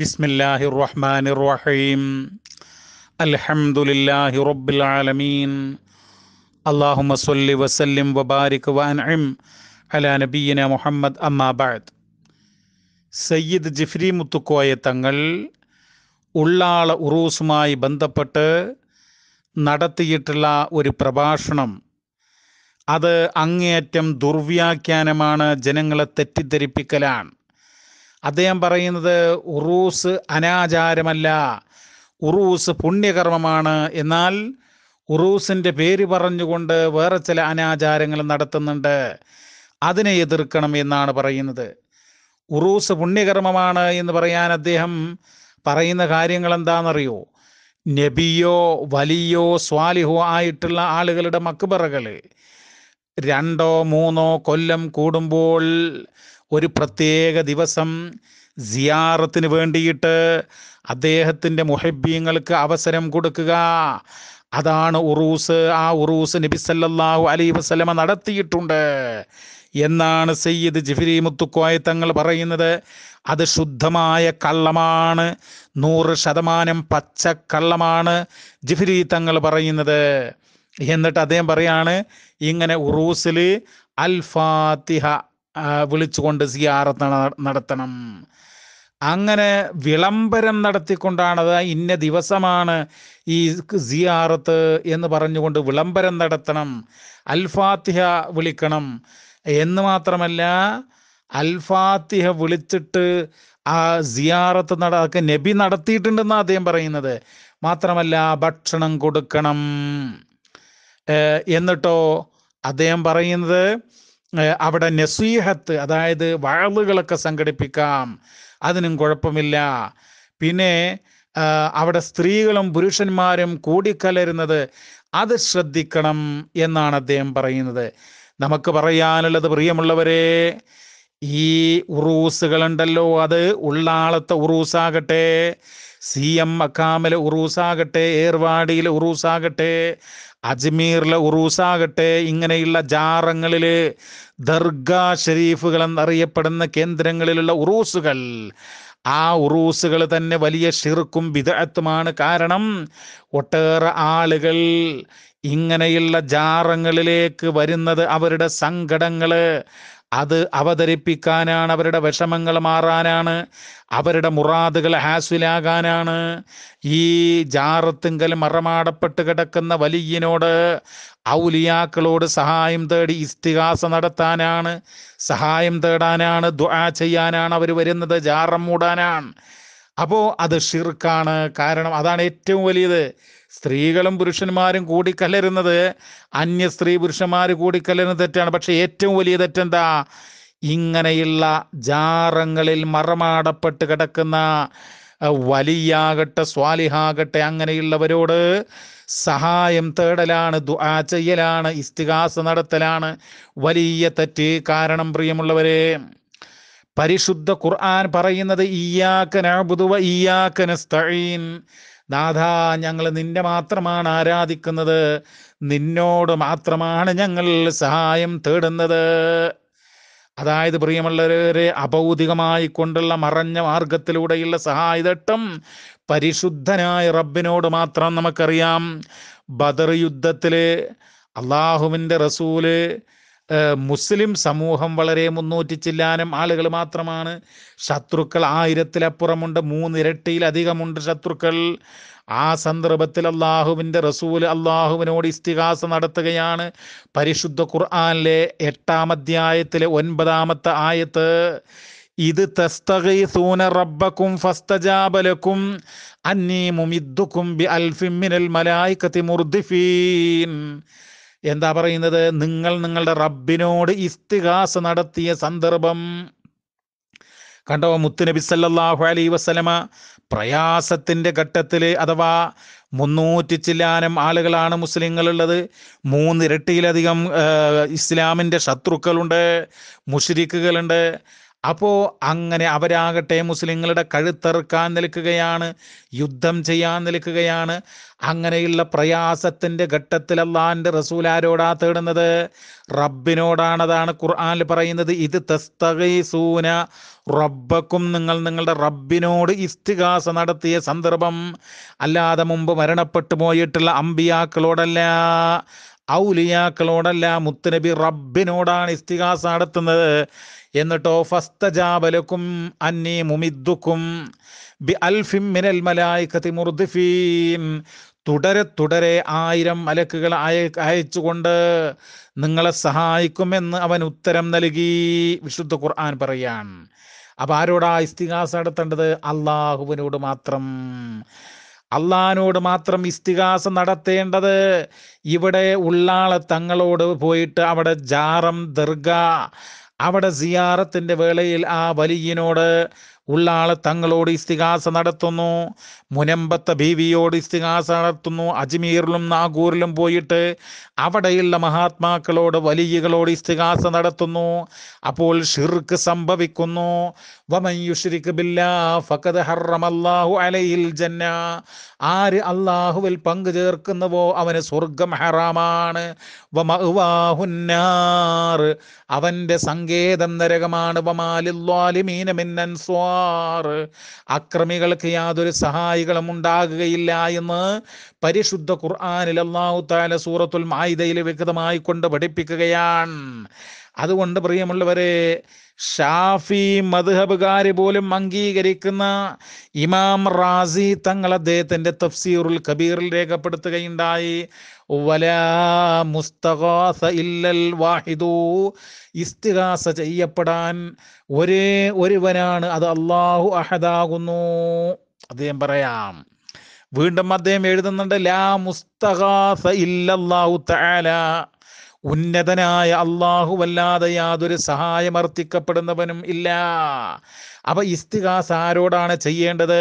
ബിസ്മില്ലാഹി റഹ്മാൻ റഹീം അൽഹംദുലില്ലാഹി റബ്ബിൽ ആലമീൻ അല്ലാഹുമ്മ സല്ലി വസല്ലിം വബാരിക് വൻഇം അല നബീന മുഹമ്മദ് അമ്മാബാദ് സയ്യിദ് ജിഫ്രി മുത്തുക്കോയ തങ്ങൾ ഉള്ളാള ഉറൂസുമായി ബന്ധപ്പെട്ട് നടത്തിയിട്ടുള്ള ഒരു പ്രഭാഷണം അത് അങ്ങേയറ്റം ദുർവ്യാഖ്യാനമാണ് ജനങ്ങളെ തെറ്റിദ്ധരിപ്പിക്കലാണ് അദ്ദേഹം പറയുന്നത് ഉറൂസ് അനാചാരമല്ല ഉറൂസ് പുണ്യകർമ്മമാണ് എന്നാൽ ഉറൂസിൻ്റെ പേര് പറഞ്ഞുകൊണ്ട് വേറെ ചില അനാചാരങ്ങൾ നടത്തുന്നുണ്ട് അതിനെ എതിർക്കണം എന്നാണ് പറയുന്നത് ഉറൂസ് പുണ്യകർമ്മമാണ് എന്ന് പറയാൻ അദ്ദേഹം പറയുന്ന കാര്യങ്ങൾ എന്താണെന്നറിയോ നബിയോ വലിയോ സ്വാലിഹോ ആയിട്ടുള്ള ആളുകളുടെ മക്ബറകൾ രണ്ടോ മൂന്നോ കൊല്ലം കൂടുമ്പോൾ ഒരു പ്രത്യേക ദിവസം സിയാറത്തിന് വേണ്ടിയിട്ട് അദ്ദേഹത്തിൻ്റെ മുഹബ്ബീങ്ങൾക്ക് അവസരം കൊടുക്കുക അതാണ് ഉറൂസ് ആ ഉറൂസ് നബി സല്ലല്ലാഹു അലൈഹി വസല്ലമ നടത്തിയിട്ടുണ്ട് എന്നാണ് സയ്യിദ് ജിഫിരി മുത്തുക്കോയ തങ്ങൾ പറയുന്നത് അത് ശുദ്ധമായ കള്ളമാണ് നൂറ് ശതമാനം പച്ച കള്ളമാണ് ജിഫിരി തങ്ങൾ പറയുന്നത് എന്നിട്ട് അദ്ദേഹം പറയാണ് ഇങ്ങനെ ഉറൂസിൽ അൽ ഫാത്തിഹ വിളിച്ചുകൊണ്ട് സിയാറത്ത് നടത്തണം അങ്ങനെ വിളംബരം നടത്തിക്കൊണ്ടാണത് ഇന്ന ദിവസമാണ് ഈ സിയാറത്ത് എന്ന് പറഞ്ഞുകൊണ്ട് വിളംബരം നടത്തണം അൽഫാത്തിഹ വിളിക്കണം എന്ന് മാത്രമല്ല അൽഫാത്തിഹ വിളിച്ചിട്ട് ആ സിയാറത്ത് നടക്ക നബി നടത്തിയിട്ടുണ്ടെന്നാണ് അദ്ദേഹം പറയുന്നത് മാത്രമല്ല ഭക്ഷണം കൊടുക്കണം എന്നിട്ടോ അദ്ദേഹം പറയുന്നത് അവിടെ നസീഹത്ത് അതായത് വാളുകളൊക്കെ സംഘടിപ്പിക്കാം അതിനും കുഴപ്പമില്ല പിന്നെ അവിടെ സ്ത്രീകളും പുരുഷന്മാരും കൂടിക്കലരുന്നത് അത് ശ്രദ്ധിക്കണം എന്നാണ് അദ്ദേഹം പറയുന്നത് നമുക്ക് പറയാനുള്ളത് പ്രിയമുള്ളവരെ ഈ ഉറൂസുകളുണ്ടല്ലോ അത് ഉള്ളാളത്തെ ഉറൂസാകട്ടെ സി എം അക്കാമിലെ ഉറൂസാകട്ടെ ഏർവാടിയിലെ ഉറൂസാകട്ടെ അജ്മീറിലെ ഉറൂസാകട്ടെ ഇങ്ങനെയുള്ള ജാറങ്ങളിൽ ദർഗാ ഷെരീഫുകൾ എന്നറിയപ്പെടുന്ന കേന്ദ്രങ്ങളിലുള്ള ഉറൂസുകൾ ആ ഉറൂസുകൾ തന്നെ വലിയ ഷിർക്കും വിദഗ്ധമാണ് കാരണം ഒട്ടേറെ ആളുകൾ ഇങ്ങനെയുള്ള ജാറങ്ങളിലേക്ക് വരുന്നത് അവരുടെ സങ്കടങ്ങൾ അത് അവതരിപ്പിക്കാനാണ് അവരുടെ വിഷമങ്ങൾ മാറാനാണ് അവരുടെ മുറാദുകൾ ഹാസിലാകാനാണ് ഈ ജാറത്തിങ്കൽ മറമാടപ്പെട്ട് കിടക്കുന്ന വലിയനോട് ഔലിയാക്കളോട് സഹായം തേടി ഇസ്തിഹാസ നടത്താനാണ് സഹായം തേടാനാണ് ദ്വാ ചെയ്യാനാണ് അവർ വരുന്നത് ജാറം മൂടാനാണ് അപ്പോൾ അത് ഷിർക്കാണ് കാരണം അതാണ് ഏറ്റവും വലിയത് സ്ത്രീകളും പുരുഷന്മാരും കൂടി കലരുന്നത് അന്യ സ്ത്രീ പുരുഷന്മാർ കൂടി കലരുന്ന തെറ്റാണ് പക്ഷെ ഏറ്റവും വലിയ തെറ്റെന്താ ഇങ്ങനെയുള്ള ജാറങ്ങളിൽ മറമാടപ്പെട്ട് കിടക്കുന്ന വലിയാകട്ടെ സ്വാലിഹാകട്ടെ അങ്ങനെയുള്ളവരോട് സഹായം തേടലാണ് ദുആ ചെയ്യലാണ് ഇസ്തികാസ നടത്തലാണ് വലിയ തെറ്റ് കാരണം പ്രിയമുള്ളവരെ പരിശുദ്ധ ഖുർആൻ പറയുന്നത് ഇയ്യാക്കനബുദുവ ഇയ്യാക്കനസ്തഈൻ നാഥ ഞങ്ങൾ നിന്നെ മാത്രമാണ് ആരാധിക്കുന്നത് നിന്നോട് മാത്രമാണ് ഞങ്ങൾ സഹായം തേടുന്നത് അതായത് പ്രിയമുള്ളവരെ അഭൗതികമായി കൊണ്ടുള്ള മറഞ്ഞ മാർഗത്തിലൂടെയുള്ള സഹായതട്ടം പരിശുദ്ധനായ റബ്ബിനോട് മാത്രം നമുക്കറിയാം ബദർ യുദ്ധത്തിൽ അള്ളാഹുവിൻ്റെ റസൂല് മുസ്ലിം സമൂഹം വളരെ മുന്നൂറ്റി ചില്ലാനം ആളുകൾ മാത്രമാണ് ശത്രുക്കൾ ആയിരത്തിലപ്പുറമുണ്ട് മൂന്നിരട്ടിയിലധികമുണ്ട് ശത്രുക്കൾ ആ സന്ദർഭത്തിൽ അള്ളാഹുവിൻ്റെ റസൂൽ അള്ളാഹുവിനോട് ഇസ്തിഹാസ നടത്തുകയാണ് പരിശുദ്ധ ഖുർആാനിലെ എട്ടാം അധ്യായത്തിലെ ഒൻപതാമത്തെ ആയത്ത് ഇത് തസ്തഗീസൂന റബ്ബക്കും ഫസ്തജാബലക്കും അന്നീ മുമിദ്ദുക്കും ബി അൽഫിമിനൽ മലായിക്കത്തി മുർദിഫീൻ എന്താ പറയുന്നത് നിങ്ങൾ നിങ്ങളുടെ റബ്ബിനോട് ഇസ്തിഹാസ് നടത്തിയ സന്ദർഭം കണ്ടോ മുത്തുനബി സല്ലാഹു അലൈ വസ്ലമ പ്രയാസത്തിൻ്റെ ഘട്ടത്തിൽ അഥവാ മുന്നൂറ്റി ചില്ലാനം ആളുകളാണ് മുസ്ലിങ്ങളുള്ളത് മൂന്നിരട്ടിയിലധികം ഇസ്ലാമിൻ്റെ ശത്രുക്കളുണ്ട് മുഷിരിക്കുകളുണ്ട് അപ്പോൾ അങ്ങനെ അവരാകട്ടെ മുസ്ലിങ്ങളുടെ കഴുത്തെറുക്കാൻ നിൽക്കുകയാണ് യുദ്ധം ചെയ്യാൻ നിൽക്കുകയാണ് അങ്ങനെയുള്ള പ്രയാസത്തിൻ്റെ ഘട്ടത്തിൽ അള്ളാഹിൻ്റെ റസൂൽ ആരോടാ തേടുന്നത് റബ്ബിനോടാണതാണ് ഖുർആാനിൽ പറയുന്നത് ഇത് തസ്തകൈസൂന റബ്ബക്കും നിങ്ങൾ നിങ്ങളുടെ റബ്ബിനോട് ഇസ്തികാസ നടത്തിയ സന്ദർഭം അല്ലാതെ മുമ്പ് മരണപ്പെട്ടു പോയിട്ടുള്ള അമ്പിയാക്കളോടല്ല ഔലിയാക്കളോടല്ല മുത്തനബി റബ്ബിനോടാണ് ഇസ്തികാസ നടത്തുന്നത് എന്നിട്ടോ ഫസ്തജാബലക്കും അന്നി മുമിദ്ദുക്കും ബി അൽഫിം മിനൽ മലായിക്കത്തി മുർദിഫീം തുടരെ തുടരെ ആയിരം മലക്കുകൾ അയ അയച്ചുകൊണ്ട് നിങ്ങളെ സഹായിക്കുമെന്ന് അവൻ ഉത്തരം നൽകി വിശുദ്ധ ഖുർആൻ പറയാൻ അപ്പം ആരോടാ ഇസ്തിഹാസ നടത്തേണ്ടത് അള്ളാഹുവിനോട് മാത്രം അള്ളഹാനോട് മാത്രം ഇസ്തിഹാസം നടത്തേണ്ടത് ഇവിടെ ഉള്ളാളെ തങ്ങളോട് പോയിട്ട് അവിടെ ജാറം ദർഗ അവിടെ സിയാറത്തിൻ്റെ വേളയിൽ ആ വലിയനോട് ഉള്ള ആള് തങ്ങളോട് ഇസ്തികാസ നടത്തുന്നു മുനമ്പത്തെ ബീവിയോട് ഇസ്തിഹാസ നടത്തുന്നു അജ്മീറിലും നാഗൂറിലും പോയിട്ട് അവിടെയുള്ള മഹാത്മാക്കളോട് വലിയകളോട് ഇസ്തിഹാസ നടത്തുന്നു അപ്പോൾ ഷിർക്ക് സംഭവിക്കുന്നു ആര് അള്ളാഹുവിൽ പങ്കു ചേർക്കുന്നുവോ അവന് സ്വർഗം ഹറാമാണ് അവന്റെ സങ്കേതം നരകമാണ് അക്രമികൾക്ക് യാതൊരു സഹായം രോഗശാന്തിക്കായികളും ഉണ്ടാകുകയില്ല എന്ന് പരിശുദ്ധ ഖുർആാനിൽ അള്ളാഹു താല സൂറത്തുൽ മായിദയിൽ വ്യക്തമായി കൊണ്ട് പഠിപ്പിക്കുകയാണ് അതുകൊണ്ട് പ്രിയമുള്ളവരെ ഷാഫി മധുഹബുകാർ പോലും അംഗീകരിക്കുന്ന ഇമാം റാസി തങ്ങൾ അദ്ദേഹത്തിൻ്റെ തഫ്സീറുൽ കബീറിൽ രേഖപ്പെടുത്തുകയുണ്ടായി മുസ്തഗാസ ഇല്ലൽ വാഹിദു ഇസ്തിഗാസ ചെയ്യപ്പെടാൻ ഒരേ ഒരുവനാണ് അത് അള്ളാഹു അഹദാകുന്നു അദ്ദേഹം പറയാം വീണ്ടും അദ്ദേഹം എഴുതുന്നുണ്ട് ലാ മുസ്തഖാസ ഇല്ലല്ലാഹു തആല ഉന്നതനായ അള്ളാഹു വല്ലാതെ യാതൊരു സഹായമർത്ഥിക്കപ്പെടുന്നവനും ഇല്ല അപ്പൊ ഇസ്തിഹാസ് ആരോടാണ് ചെയ്യേണ്ടത്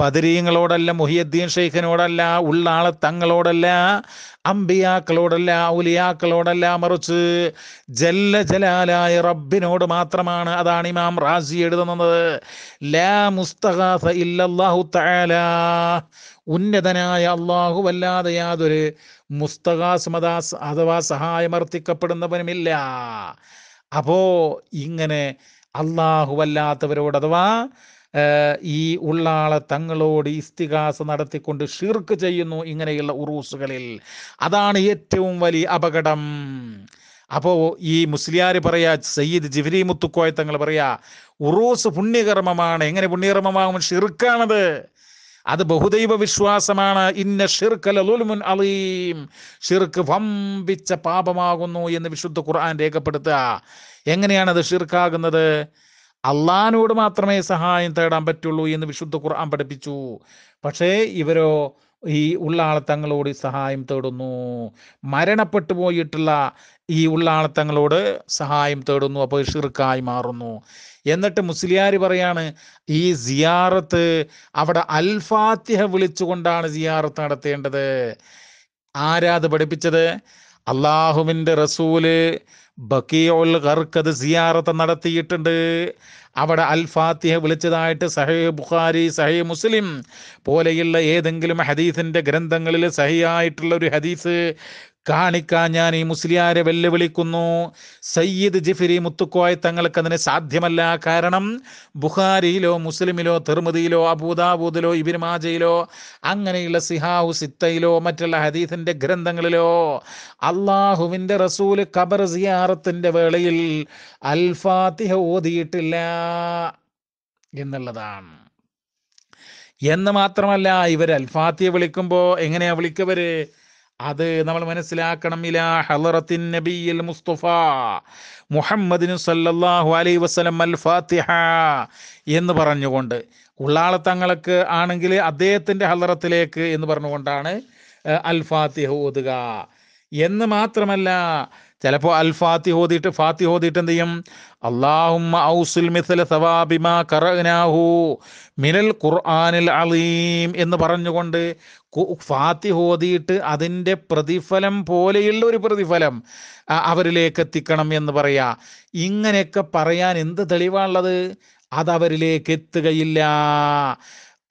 ബദരീങ്ങളോടല്ല മുഹിയദ്ദീൻ ഷെയ്ഖിനോടല്ല ഉള്ളാളെ തങ്ങളോടല്ല അമ്പിയാക്കളോടല്ല ഔലിയാക്കളോടല്ല മറിച്ച് ജല്ല ജലാലായ റബ്ബിനോട് മാത്രമാണ് അതാണ് ഇമാം റാസി എഴുതുന്നത് ലാ മുസ്തഖാസ ഇല്ലല്ലാഹു തആല ഉന്നതനായ അള്ളാഹു വല്ലാതെ യാതൊരു മുസ്തകാസ്മദാ അഥവാ സഹായമർത്ഥിക്കപ്പെടുന്നവനുമില്ല അപ്പോ ഇങ്ങനെ അള്ളാഹു വല്ലാത്തവരോട് അഥവാ ഈ ഉള്ളാളെ തങ്ങളോട് ഇസ്തികാസ നടത്തിക്കൊണ്ട് ഷിർക്ക് ചെയ്യുന്നു ഇങ്ങനെയുള്ള ഉറൂസുകളിൽ അതാണ് ഏറ്റവും വലിയ അപകടം അപ്പോൾ ഈ മുസ്ലിയാർ പറയാ സയ്യിദ് ജിവരി മുത്തുക്കോയ തങ്ങൾ പറയാ ഉറൂസ് പുണ്യകർമ്മമാണ് എങ്ങനെ പുണ്യകർമ്മമാകും ഷിർക്കാണത് അത് ബഹുദൈവ വിശ്വാസമാണ് ഇന്ന ഷിർക്കലുൽമുൻ അലീം ഷിർക്ക് വമ്പിച്ച പാപമാകുന്നു എന്ന് വിശുദ്ധ ഖുർആൻ രേഖപ്പെടുത്തുക എങ്ങനെയാണ് അത് ഷിർക്കാകുന്നത് അള്ളഹാനോട് മാത്രമേ സഹായം തേടാൻ പറ്റുള്ളൂ എന്ന് വിശുദ്ധ ഖുർആൻ പഠിപ്പിച്ചു പക്ഷേ ഇവരോ ഈ ഉള്ളാളത്തങ്ങളോട് സഹായം തേടുന്നു മരണപ്പെട്ടു പോയിട്ടുള്ള ഈ ഉള്ളാളത്തങ്ങളോട് സഹായം തേടുന്നു അപ്പോൾ ഷിർക്കായി മാറുന്നു എന്നിട്ട് മുസ്ലിയാർ പറയാണ് ഈ സിയാറത്ത് അവിടെ അൽഫാത്തിഹ വിളിച്ചുകൊണ്ടാണ് സിയാറത്ത് നടത്തേണ്ടത് ആരാത് പഠിപ്പിച്ചത് അള്ളാഹുവിൻ്റെ റസൂല് ബക്കിയോൽ ഖർക്കത് സിയാറത്ത് നടത്തിയിട്ടുണ്ട് അവിടെ അൽ ഫാത്തിഹ വിളിച്ചതായിട്ട് സഹേ ബുഖാരി സഹേ മുസ്ലിം പോലെയുള്ള ഏതെങ്കിലും ഹദീസിൻ്റെ ഗ്രന്ഥങ്ങളിൽ സഹിയായിട്ടുള്ള ഒരു ഹദീസ് കാണിക്കാൻ ഞാൻ ഈ മുസ്ലിയാരെ വെല്ലുവിളിക്കുന്നു സയ്യിദ് ജിഫിരി മുത്തുക്കോയ് തങ്ങൾക്ക് അതിന് സാധ്യമല്ല കാരണം ബുഹാരിയിലോ മുസ്ലിമിലോ തെർമുദിയിലോ അബൂദാബൂദിലോ ഇബിരിമാജയിലോ അങ്ങനെയുള്ള സിഹാഹു സിത്തയിലോ മറ്റുള്ള ഹദീസിന്റെ ഗ്രന്ഥങ്ങളിലോ അള്ളാഹുവിന്റെ റസൂല് ഖബർ സിയാറത്തിന്റെ വേളയിൽ അൽഫാത്തിഹ ഓതിയിട്ടില്ല എന്നുള്ളതാണ് എന്ന് മാത്രമല്ല ഇവർ അൽഫാത്തിയെ വിളിക്കുമ്പോൾ എങ്ങനെയാണ് വിളിക്കവര് അത് നമ്മൾ മനസ്സിലാക്കണം ഇലാ ഹലറത്തിൻ നബിയിൽ മുസ്തഫ മുഹമ്മദിന് സല്ലല്ലാഹു അലൈ വസ്ലം അൽ ഫാത്തിഹ എന്ന് പറഞ്ഞുകൊണ്ട് ഉള്ളാളത്തങ്ങൾക്ക് ആണെങ്കിൽ അദ്ദേഹത്തിൻ്റെ ഹലറത്തിലേക്ക് എന്ന് പറഞ്ഞുകൊണ്ടാണ് അൽ ഫാത്തിഹ ഓതുക എന്ന് മാത്രമല്ല ചിലപ്പോൾ അൽ ഫാത്തിഹ ഓതിയിട്ട് ഫാത്തിഹ ഓതിയിട്ട് എന്ത് ചെയ്യും അള്ളാഹുമ്മ ഔസുൽ മിനൽ ഖുർആനിൽ അലീം എന്ന് പറഞ്ഞുകൊണ്ട് ഫാത്തി ഓതിയിട്ട് അതിൻ്റെ പ്രതിഫലം പോലെയുള്ള ഒരു പ്രതിഫലം അവരിലേക്ക് എത്തിക്കണം എന്ന് പറയാ ഇങ്ങനെയൊക്കെ പറയാൻ എന്ത് തെളിവാണുള്ളത് അതവരിലേക്ക് എത്തുകയില്ല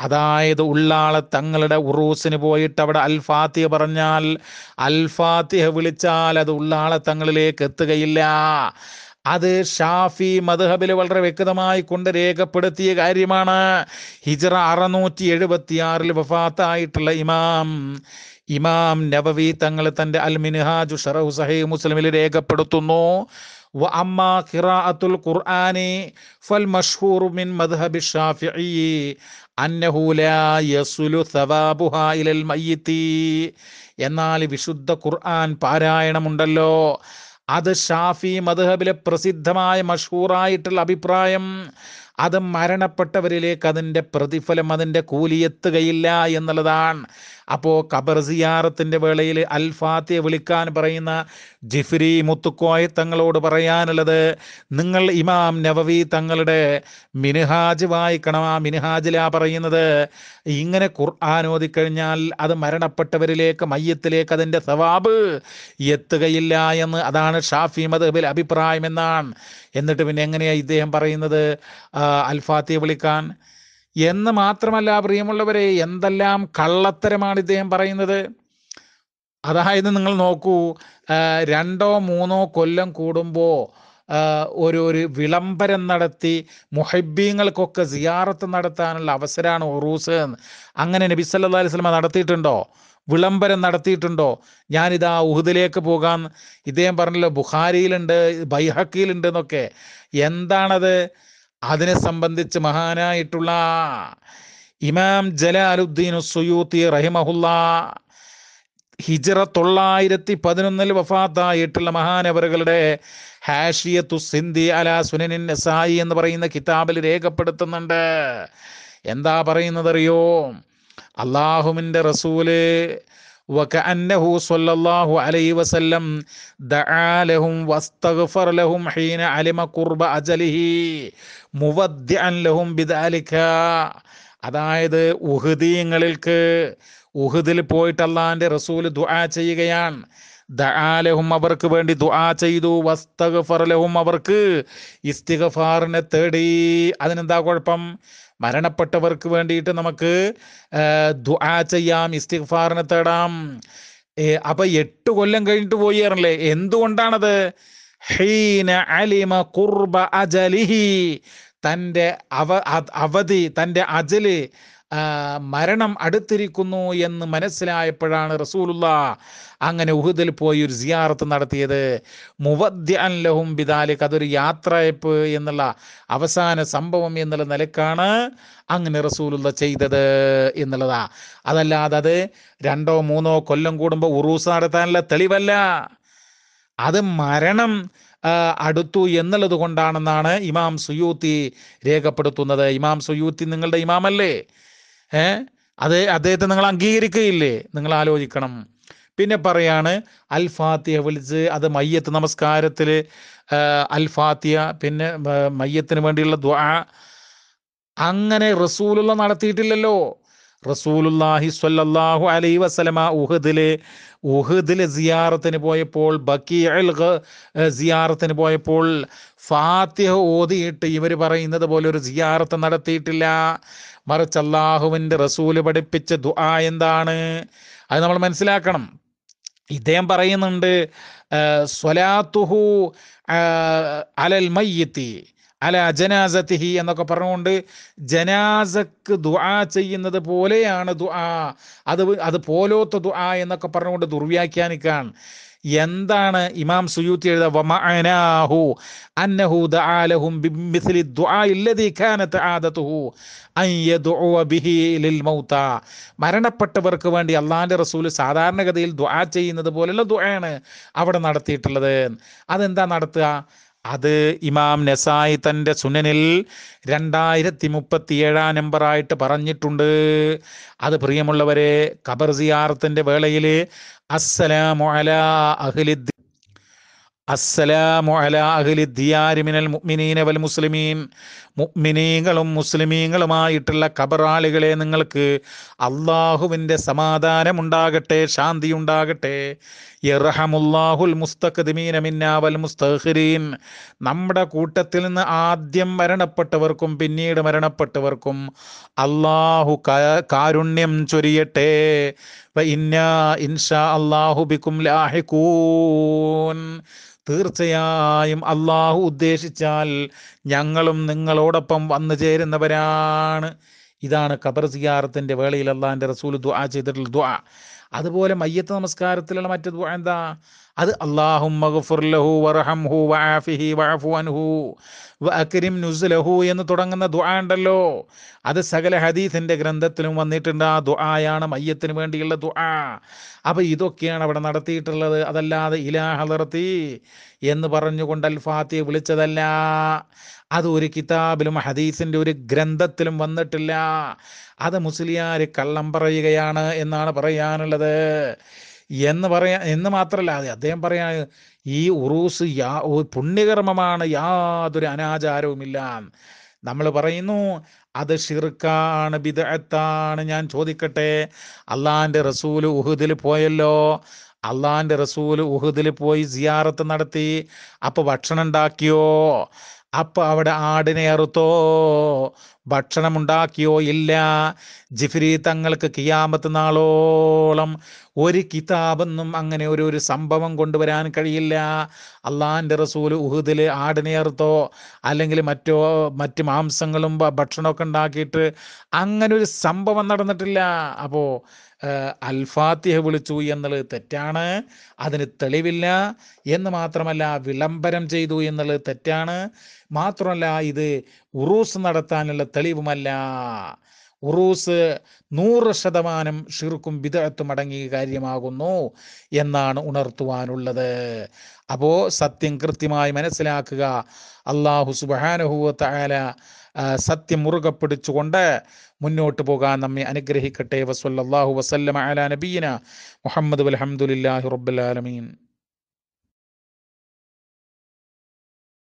അതായത് ഉള്ളാളെ തങ്ങളുടെ ഉറൂസിന് പോയിട്ട് അവിടെ അൽഫാത്തിഹ പറഞ്ഞാൽ അൽഫാത്തിഹ വിളിച്ചാൽ അത് ഉള്ളാളെ തങ്ങളിലേക്ക് എത്തുകയില്ല അത് ഷാഫി മധുഹബിൽ വളരെ വ്യക്തമായി കൊണ്ട് രേഖപ്പെടുത്തിയ കാര്യമാണ് ഹിജറ അറുന്നൂറ്റി ആറിൽ വഫാത്തായിട്ടുള്ള ഇമാം ഇമാം നബവി തങ്ങൾ തന്റെ അൽ മിൻഹാജു ഷറഹു സഹീ മുസ്ലിമിൽ രേഖപ്പെടുത്തുന്നു എന്നാൽ വിശുദ്ധ ഖുർആൻ പാരായണമുണ്ടല്ലോ അത് ഷാഫി മധുഹബിലെ പ്രസിദ്ധമായ മഷൂറായിട്ടുള്ള അഭിപ്രായം അത് മരണപ്പെട്ടവരിലേക്ക് അതിൻ്റെ പ്രതിഫലം അതിൻ്റെ കൂലി എത്തുകയില്ല എന്നുള്ളതാണ് അപ്പോൾ ഖബർ സിയാറത്തിൻ്റെ വേളയിൽ അൽ ഫാത്തിയെ വിളിക്കാൻ പറയുന്ന ജിഫ്രി മുത്തുക്കോയ തങ്ങളോട് പറയാനുള്ളത് നിങ്ങൾ ഇമാം നവവി തങ്ങളുടെ മിനുഹാജ് വായിക്കണം ആ മിനുഹാജിലാ പറയുന്നത് ഇങ്ങനെ ഖുർആൻ ഓതിക്കഴിഞ്ഞാൽ അത് മരണപ്പെട്ടവരിലേക്ക് മയ്യത്തിലേക്ക് അതിൻ്റെ സവാബ് എത്തുകയില്ല എന്ന് അതാണ് ഷാഫി മദബിൽ അഭിപ്രായമെന്നാണ് എന്നിട്ട് പിന്നെ എങ്ങനെയാണ് ഇദ്ദേഹം പറയുന്നത് അൽഫാത്തിയെ വിളിക്കാൻ എന്ന് മാത്രമല്ല പ്രിയമുള്ളവരെ എന്തെല്ലാം കള്ളത്തരമാണ് ഇദ്ദേഹം പറയുന്നത് അതായത് നിങ്ങൾ നോക്കൂ രണ്ടോ മൂന്നോ കൊല്ലം കൂടുമ്പോൾ ഒരു ഒരു വിളംബരം നടത്തി മുഹബീങ്ങൾക്കൊക്കെ സിയാറത്ത് നടത്താനുള്ള അവസരമാണ് ഒറൂസ് എന്ന് അങ്ങനെ നബി സല്ലാ അലൈഹി സ്വലമ നടത്തിയിട്ടുണ്ടോ വിളംബരം നടത്തിയിട്ടുണ്ടോ ഞാനിതാ ഉഹുദിലേക്ക് പോകാൻ ഇദ്ദേഹം പറഞ്ഞല്ലോ ബുഖാരിയിലുണ്ട് ബൈഹക്കിയിലുണ്ട് എന്നൊക്കെ എന്താണത് അതിനെ സംബന്ധിച്ച് മഹാനായിട്ടുള്ള ഇമാം ജലാലുദ്ദീൻ സുയൂത്തി റഹിമഹുല്ല ഹിജറ തൊള്ളായിരത്തി പതിനൊന്നിൽ വഫാത്തായിട്ടുള്ള മഹാനവറുകളുടെ ഹാഷിയത്തു സിന്ധി അല സുനനിൻ സായി എന്ന് പറയുന്ന കിതാബിൽ രേഖപ്പെടുത്തുന്നുണ്ട് എന്താ പറയുന്നത് അറിയോ അള്ളാഹുവിൻ്റെ റസൂല് وكأنه മുവദ്യഹും ബിദാലിക്ക അതായത് ഉഹുദീങ്ങളിൽക്ക് ഉഹുദിൽ പോയിട്ട് അള്ളാഹാന്റെ റസൂൽ ദുആ ചെയ്യുകയാണ് ദഅാലഹും അവർക്ക് വേണ്ടി ദുആ ചെയ്തു വസ്തഗ്ഫർലഹും അവർക്ക് ഇസ്തിഗഫാറിനെ തേടി അതിനെന്താ കുഴപ്പം മരണപ്പെട്ടവർക്ക് വേണ്ടിയിട്ട് നമുക്ക് ദുആ ചെയ്യാം ഇസ്തിഗഫാറിനെ തേടാം അപ്പൊ എട്ട് കൊല്ലം കഴിഞ്ഞിട്ട് പോയി എന്തുകൊണ്ടാണത് ഹീന അലിമ കുർബ അജലിഹി തൻ്റെ അവ അവധി തൻ്റെ അജല് മരണം അടുത്തിരിക്കുന്നു എന്ന് മനസ്സിലായപ്പോഴാണ് റസൂലുള്ള അങ്ങനെ ഉഹുദിൽ പോയി ഒരു സിയാറത്ത് നടത്തിയത് മുവദ്യ അൻലഹും ബിദാലിക് അതൊരു യാത്രയപ്പ് എന്നുള്ള അവസാന സംഭവം എന്നുള്ള നിലക്കാണ് അങ്ങനെ റസൂലുള്ള ചെയ്തത് എന്നുള്ളതാ അതല്ലാതെ അത് രണ്ടോ മൂന്നോ കൊല്ലം കൂടുമ്പോൾ ഉറൂസ് നടത്താനുള്ള തെളിവല്ല അത് മരണം അടുത്തു എന്നുള്ളത് കൊണ്ടാണെന്നാണ് ഇമാം സുയൂത്തി രേഖപ്പെടുത്തുന്നത് ഇമാം സുയൂത്തി നിങ്ങളുടെ ഇമാമല്ലേ ഏ അത് അദ്ദേഹത്തെ നിങ്ങൾ അംഗീകരിക്കുകയില്ലേ നിങ്ങൾ ആലോചിക്കണം പിന്നെ പറയാണ് അൽ വിളിച്ച് അത് മയ്യത്ത് നമസ്കാരത്തിൽ അൽ പിന്നെ മയ്യത്തിന് വേണ്ടിയുള്ള ദ്വാ അങ്ങനെ റസൂലുള്ള നടത്തിയിട്ടില്ലല്ലോ റസൂലുല്ലാഹി സ്വല്ലല്ലാഹു അലൈ വസലമ ഉഹദിലെ ഉഹദിലെ സിയാറത്തിന് പോയപ്പോൾ ബക്കി സിയാറത്തിന് പോയപ്പോൾ ഫാത്തിഹ ഓതിയിട്ട് ഇവർ പറയുന്നത് പോലെ ഒരു സിയാറത്ത് നടത്തിയിട്ടില്ല മറിച്ച് അള്ളാഹുവിൻ്റെ റസൂല് പഠിപ്പിച്ച ദുആ എന്താണ് അത് നമ്മൾ മനസ്സിലാക്കണം ഇദ്ദേഹം പറയുന്നുണ്ട് സ്വലാത്തുഹു അലൽ മയ്യത്തി അല ജനാസത്തിഹി എന്നൊക്കെ പറഞ്ഞുകൊണ്ട് ജനാസക്ക് ദുആ ചെയ്യുന്നത് പോലെയാണ് ദുആ അത് അത് പോലോത്ത ദുആ എന്നൊക്കെ പറഞ്ഞുകൊണ്ട് ദുർവ്യാഖ്യാനിക്കാൻ എന്താണ് ഇമാം സുയൂത്തി എഴുത അന്നഹു ദുആ ആദതുഹു ബിഹി ലിൽ മരണപ്പെട്ടവർക്ക് വേണ്ടി അള്ളാഹിൻ്റെ റസൂൽ സാധാരണഗതിയിൽ ദുആ ചെയ്യുന്നത് പോലെയുള്ള ദുആയാണ് അവിടെ നടത്തിയിട്ടുള്ളത് അതെന്താ നടത്തുക അത് ഇമാം നസായി തൻ്റെ സുനനിൽ രണ്ടായിരത്തി മുപ്പത്തി ഏഴാം നമ്പറായിട്ട് പറഞ്ഞിട്ടുണ്ട് അത് പ്രിയമുള്ളവരെ ഖബർ സിയാർത്തിൻ്റെ വേളയിൽ അസ്സലാമു അല അഹ്ലി അസ്സലാമു അല അഹ്ലി ദിയാരിമിനൽ മുഅ്മിനീന വൽ മുസ്ലിമീൻ മുഅ്മിനീങ്ങളും മുസ്ലിമീങ്ങളുമായിട്ടുള്ള ഖബറാളികളെ നിങ്ങൾക്ക് അള്ളാഹുവിൻ്റെ സമാധാനമുണ്ടാകട്ടെ ശാന്തി ഉണ്ടാകട്ടെ നമ്മുടെ കൂട്ടത്തിൽ നിന്ന് ആദ്യം മരണപ്പെട്ടവർക്കും പിന്നീട് മരണപ്പെട്ടവർക്കും അള്ളാഹു കാരുണ്യം ചൊരിയട്ടെ തീർച്ചയായും അള്ളാഹു ഉദ്ദേശിച്ചാൽ ഞങ്ങളും നിങ്ങളോടൊപ്പം വന്നു ചേരുന്നവരാണ് ഇതാണ് ഖബർ സിയാറത്തിൻ്റെ വേളയിൽ അള്ളാഹിൻ്റെ റസൂൽ ദുആ ചെയ്തിട്ടുള്ള ദുആ അതുപോലെ മയ്യത്ത് നമസ്കാരത്തിലുള്ള മറ്റു എന്താ അത് അള്ളാഹുഹു വറഹംഹു വആഫിഹി വഅഫു അൻഹു വഅക്രിം നുസ്ലഹു എന്ന് തുടങ്ങുന്ന ദുആ ഉണ്ടല്ലോ അത് സകല ഹദീസിന്റെ ഗ്രന്ഥത്തിലും വന്നിട്ടുണ്ട് ആ ദുആയാണ് മയ്യത്തിന് വേണ്ടിയുള്ള ദുആ അപ്പോൾ ഇതൊക്കെയാണ് അവിടെ നടത്തിയിട്ടുള്ളത് അതല്ലാതെ ഇലാഹലർത്തി എന്ന് പറഞ്ഞുകൊണ്ട് അൽ വിളിച്ചതല്ല അത് ഒരു കിതാബിലും ഹദീസിന്റെ ഒരു ഗ്രന്ഥത്തിലും വന്നിട്ടില്ല അത് മുസ്ലിയാർ കള്ളം പറയുകയാണ് എന്നാണ് പറയാനുള്ളത് എന്ന് പറയാ എന്ന് മാത്രമല്ല അദ്ദേഹം പറയാ ഈ ഉറൂസ് യാ പുണ്യകർമ്മമാണ് യാതൊരു അനാചാരവുമില്ല നമ്മൾ പറയുന്നു അത് ഷിർക്കാണ് ബിദഅത്താണ് ഞാൻ ചോദിക്കട്ടെ അള്ളാൻ്റെ റസൂൽ ഉഹുദിൽ പോയല്ലോ അള്ളാൻ്റെ റസൂൽ ഉഹുദിൽ പോയി സിയാറത്ത് നടത്തി അപ്പോൾ ഭക്ഷണം ഉണ്ടാക്കിയോ അപ്പൊ അവിടെ ആടിനെ അറുത്തോ ഭക്ഷണമുണ്ടാക്കിയോ ഇല്ല ജിഫിരി തങ്ങൾക്ക് കിയാമത്ത് നാളോളം ഒരു കിതാബെന്നും അങ്ങനെ ഒരു ഒരു സംഭവം കൊണ്ടുവരാൻ കഴിയില്ല അള്ളാഹാൻ്റെ റസൂൽ ഉഹുദിൽ ആടിനേർത്തോ അല്ലെങ്കിൽ മറ്റോ മറ്റ് മാംസങ്ങളും ഭക്ഷണമൊക്കെ ഉണ്ടാക്കിയിട്ട് അങ്ങനെ ഒരു സംഭവം നടന്നിട്ടില്ല അപ്പോൾ അൽഫാത്തിഹ വിളിച്ചു എന്നുള്ളത് തെറ്റാണ് അതിന് തെളിവില്ല എന്ന് മാത്രമല്ല വിളംബരം ചെയ്തു എന്നുള്ളത് തെറ്റാണ് മാത്രമല്ല ഇത് ഉറൂസ് നടത്താനുള്ള തെളിവുമല്ല ഉറൂസ് നൂറ് ശതമാനം ഷിർക്കും വിദഗത്തും അടങ്ങിയ കാര്യമാകുന്നു എന്നാണ് ഉണർത്തുവാനുള്ളത് അപ്പോൾ സത്യം കൃത്യമായി മനസ്സിലാക്കുക അള്ളാഹു സുബാനുഹൂത്തായാല സത്യം മുറുകെ പിടിച്ചുകൊണ്ട് മുന്നോട്ട് പോകാൻ നമ്മെ അനുഗ്രഹിക്കട്ടെ വസ്വല്ലാഹു വസല്ലം അല നബീന മുഹമ്മദ് അലഹമുല്ലാഹി റബ്ബുലാലമീൻ